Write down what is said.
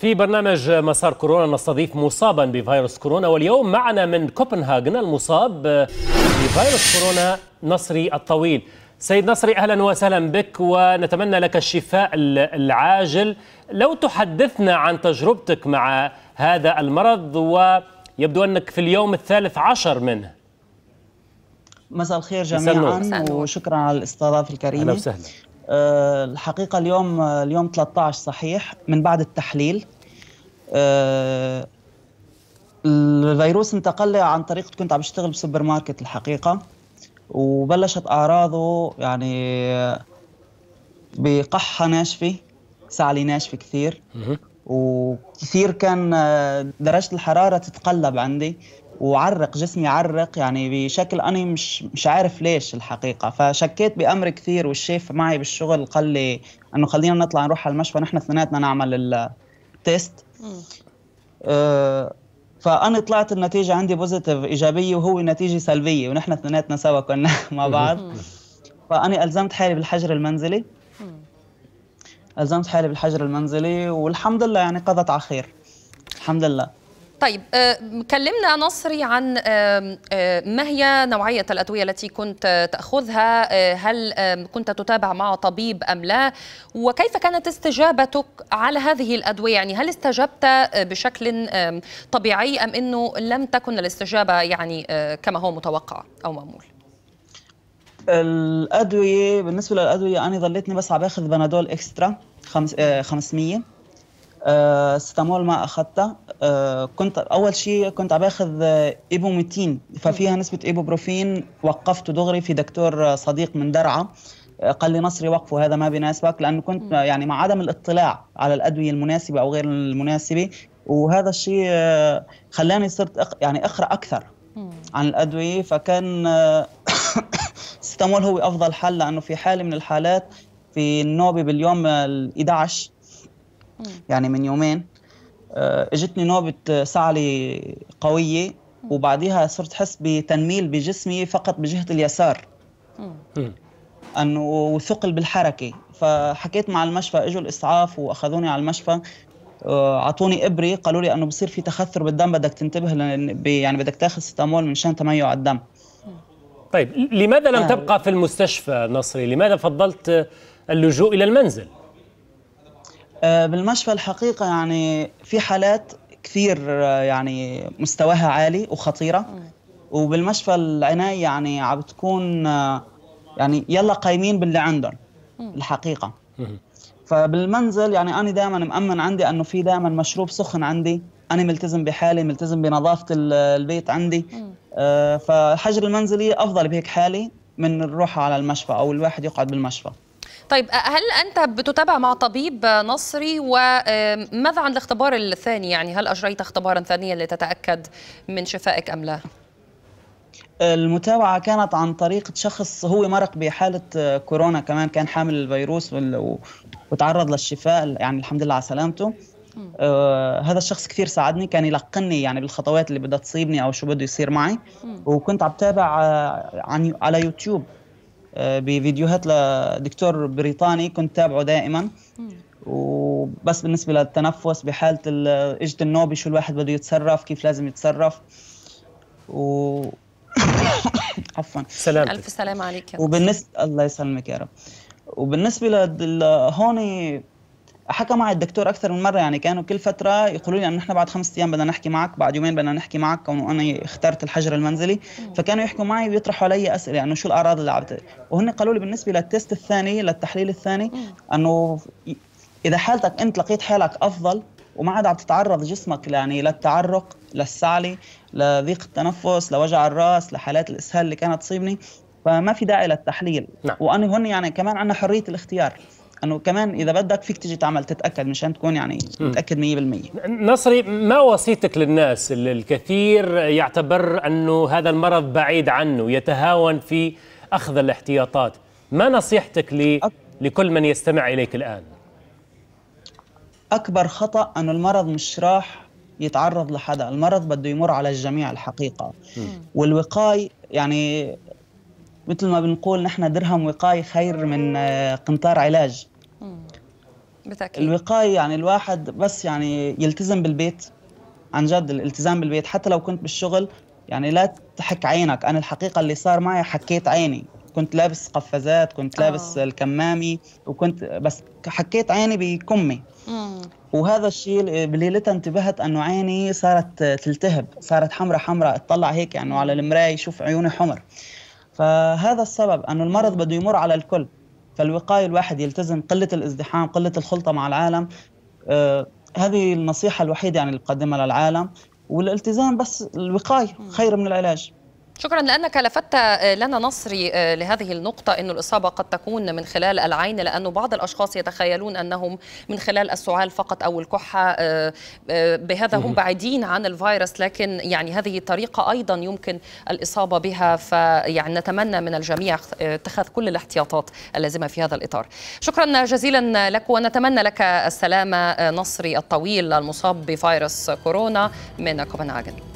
في برنامج مسار كورونا نستضيف مصابا بفيروس كورونا واليوم معنا من كوبنهاجن المصاب بفيروس كورونا نصري الطويل سيد نصري اهلا وسهلا بك ونتمنى لك الشفاء العاجل لو تحدثنا عن تجربتك مع هذا المرض ويبدو انك في اليوم الثالث عشر منه مساء الخير جميعا وشكرا على الاستضافه الكريمه اهلا وسهلا آه، الحقيقه اليوم آه، اليوم 13 صحيح من بعد التحليل آه، الفيروس انتقل لي عن طريق كنت عم بشتغل بسوبر ماركت الحقيقه وبلشت اعراضه يعني بقحه ناشفه سعلي ناشفه كثير وكثير كان درجه الحراره تتقلب عندي وعرق جسمي عرق يعني بشكل أنا مش, مش عارف ليش الحقيقة فشكيت بأمر كثير والشيف معي بالشغل قال لي أنه خلينا نطلع نروح على المشفى نحن اثنيناتنا نعمل التيست آه، فانا طلعت النتيجه عندي بوزيتيف ايجابيه وهو نتيجه سلبيه ونحن اثنيناتنا سوا كنا مع بعض فانا الزمت حالي بالحجر المنزلي الزمت حالي بالحجر المنزلي والحمد لله يعني قضت على خير الحمد لله طيب آه، كلمنا نصري عن ما هي نوعية الأدوية التي كنت تأخذها آه، هل كنت تتابع مع طبيب أم لا وكيف كانت استجابتك على هذه الأدوية يعني هل استجبت آه، بشكل طبيعي أم أنه لم تكن الاستجابة يعني كما هو متوقع أو مأمول الأدوية بالنسبة للأدوية أنا ظليتني بس عم باخذ بنادول إكسترا 500 آه، استامول ما اخذتها آه، كنت اول شيء كنت عم باخذ آه، ايبوميتين ففيها نسبه ايبوبروفين وقفته دغري في دكتور صديق من درعا قال لي نصري وقفه هذا ما بيناسبك لانه كنت يعني مع عدم الاطلاع على الادويه المناسبه او غير المناسبه وهذا الشيء خلاني صرت يعني اقرا اكثر عن الادويه فكان استامول هو افضل حل لانه في حاله من الحالات في النوبه باليوم ال 11 يعني من يومين آه، اجتني نوبه آه، سعله قويه وبعديها صرت حس بتنميل بجسمي فقط بجهه اليسار انه وثقل بالحركه فحكيت مع المشفى اجوا الاسعاف واخذوني على المشفى آه، اعطوني ابره قالوا لي انه بصير في تخثر بالدم بدك تنتبه يعني بدك تاخذ ستامول شان تميع الدم طيب لماذا لم تبقى في المستشفى نصري لماذا فضلت اللجوء الى المنزل آه، بالمشفى الحقيقه يعني في حالات كثير آه، يعني مستواها عالي وخطيره وبالمشفى العنايه يعني عم بتكون آه، يعني يلا قايمين باللي عندهم الحقيقه فبالمنزل يعني انا دائما مامن عندي انه في دائما مشروب سخن عندي انا ملتزم بحالي ملتزم بنظافه البيت عندي فالحجر المنزلي افضل بهيك حالي من الروح على المشفى او الواحد يقعد بالمشفى طيب هل أنت بتتابع مع طبيب مصري وماذا عن الاختبار الثاني يعني هل أجريت اختبارا ثانيا لتتأكد من شفائك أم لا؟ المتابعة كانت عن طريق شخص هو مرق بحالة كورونا كمان كان حامل الفيروس وتعرض للشفاء يعني الحمد لله على سلامته آه هذا الشخص كثير ساعدني كان يلقني يعني بالخطوات اللي بدها تصيبني او شو بده يصير معي وكنت عم تابع آه عن على يوتيوب آه، بفيديوهات لدكتور بريطاني كنت تابعه دائما وبس بالنسبه للتنفس بحاله اجت النوبه شو الواحد بده يتصرف كيف لازم يتصرف و عفوا سلام الف سلام عليك يا وبالنسبه الله يسلمك يا رب وبالنسبه لهون حكى معي الدكتور اكثر من مره يعني كانوا كل فتره يقولوا لي انه نحن بعد خمس ايام بدنا نحكي معك بعد يومين بدنا نحكي معك كونه انا اخترت الحجر المنزلي فكانوا يحكوا معي ويطرحوا علي اسئله انه يعني شو الاعراض اللي عم وهن قالوا لي بالنسبه للتيست الثاني للتحليل الثاني انه اذا حالتك انت لقيت حالك افضل وما عاد عم تتعرض جسمك يعني للتعرق للسعلي لضيق التنفس لوجع الراس لحالات الاسهال اللي كانت تصيبني فما في داعي للتحليل نعم. وانا هون يعني كمان عندنا حريه الاختيار انه كمان اذا بدك فيك تيجي تعمل تتاكد مشان تكون يعني متاكد 100% نصري ما وصيتك للناس الكثير يعتبر انه هذا المرض بعيد عنه يتهاون في اخذ الاحتياطات ما نصيحتك ل... لكل من يستمع اليك الان اكبر خطا انه المرض مش راح يتعرض لحدا المرض بده يمر على الجميع الحقيقه والوقايه يعني مثل ما بنقول نحن درهم وقاية خير من آه، قنطار علاج بالتأكيد الوقاية يعني الواحد بس يعني يلتزم بالبيت عن جد الالتزام بالبيت حتى لو كنت بالشغل يعني لا تحك عينك أنا الحقيقة اللي صار معي حكيت عيني كنت لابس قفازات كنت لابس أوه. الكمامي وكنت بس حكيت عيني بكمي وهذا الشيء بليلتها انتبهت انه عيني صارت تلتهب صارت حمرة حمرة اطلع هيك يعني على المرايه شوف عيوني حمر فهذا السبب أن المرض بده يمر على الكل فالوقاية الواحد يلتزم قلة الازدحام قلة الخلطة مع العالم آه، هذه النصيحة الوحيدة يعني اللي بقدمها للعالم والالتزام بس الوقاية خير من العلاج شكرا لأنك لفت آه، لنا نصري آه، لهذه النقطة انه الإصابة قد تكون من خلال العين لانه بعض الأشخاص يتخيلون أنهم من خلال السعال فقط أو الكحة آه، بهذا هم بعيدين عن الفيروس لكن يعني هذه طريقة أيضا يمكن الإصابة بها فيعني نتمنى من الجميع اتخاذ كل الاحتياطات اللازمة في هذا الإطار شكرا جزيلا لك ونتمنى لك السلامة نصري الطويل المصاب بفيروس كورونا من كوبنهاجن